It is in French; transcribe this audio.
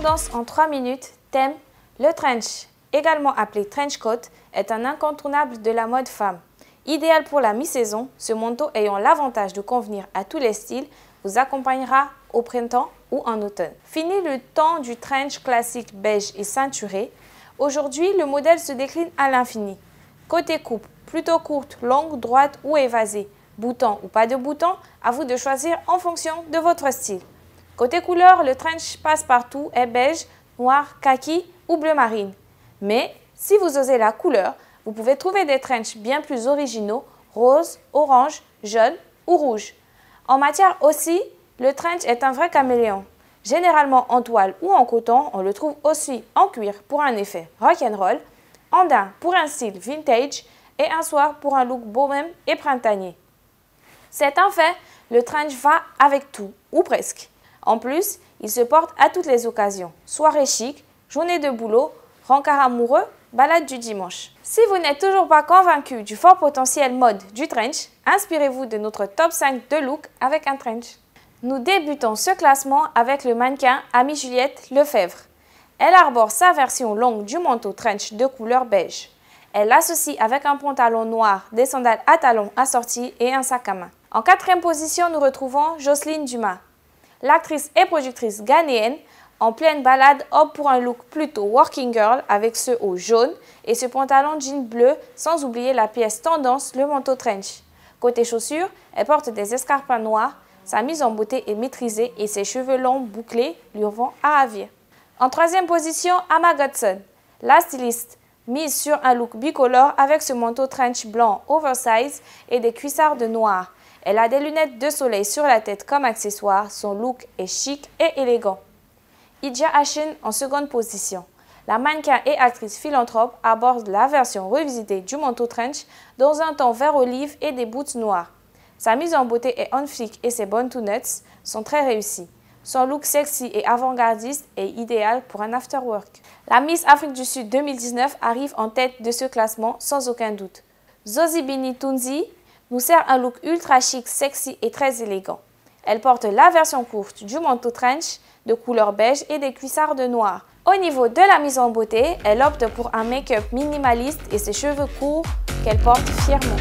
tendance en 3 minutes, thème le trench, également appelé trench coat, est un incontournable de la mode femme. Idéal pour la mi-saison, ce manteau ayant l'avantage de convenir à tous les styles vous accompagnera au printemps ou en automne. Fini le temps du trench classique beige et ceinturé, aujourd'hui le modèle se décline à l'infini. Côté coupe, plutôt courte, longue, droite ou évasée, bouton ou pas de bouton, à vous de choisir en fonction de votre style. Côté couleur, le trench passe-partout est beige, noir, kaki ou bleu marine. Mais si vous osez la couleur, vous pouvez trouver des trenches bien plus originaux, rose, orange, jaune ou rouge. En matière aussi, le trench est un vrai caméléon. Généralement en toile ou en coton, on le trouve aussi en cuir pour un effet rock'n'roll, en daim pour un style vintage et un soir pour un look beau et printanier. C'est un fait, le trench va avec tout, ou presque. En plus, il se porte à toutes les occasions, soirée chic, journée de boulot, rencard amoureux, balade du dimanche. Si vous n'êtes toujours pas convaincu du fort potentiel mode du trench, inspirez-vous de notre top 5 de look avec un trench. Nous débutons ce classement avec le mannequin Ami Juliette Lefebvre. Elle arbore sa version longue du manteau trench de couleur beige. Elle l'associe avec un pantalon noir, des sandales à talons assortis et un sac à main. En quatrième position, nous retrouvons Jocelyne Dumas l'actrice et productrice ghanéenne en pleine balade opte pour un look plutôt working girl avec ce haut jaune et ce pantalon jean bleu sans oublier la pièce tendance, le manteau trench. Côté chaussures, elle porte des escarpins noirs, sa mise en beauté est maîtrisée et ses cheveux longs bouclés lui vont à ravir. En troisième position, Amma Godson, la styliste, mise sur un look bicolore avec ce manteau trench blanc oversize et des cuissards de noir. Elle a des lunettes de soleil sur la tête comme accessoire. Son look est chic et élégant. Idja Ashin en seconde position. La mannequin et actrice philanthrope aborde la version revisitée du manteau trench dans un ton vert olive et des boots noires. Sa mise en beauté est on flic et ses bonnes two-nuts sont très réussies. Son look sexy et avant-gardiste est idéal pour un afterwork. La Miss Afrique du Sud 2019 arrive en tête de ce classement sans aucun doute. Zozibini Tunzi nous sert un look ultra chic, sexy et très élégant. Elle porte la version courte du manteau trench de couleur beige et des cuissards de noir. Au niveau de la mise en beauté, elle opte pour un make-up minimaliste et ses cheveux courts qu'elle porte fièrement.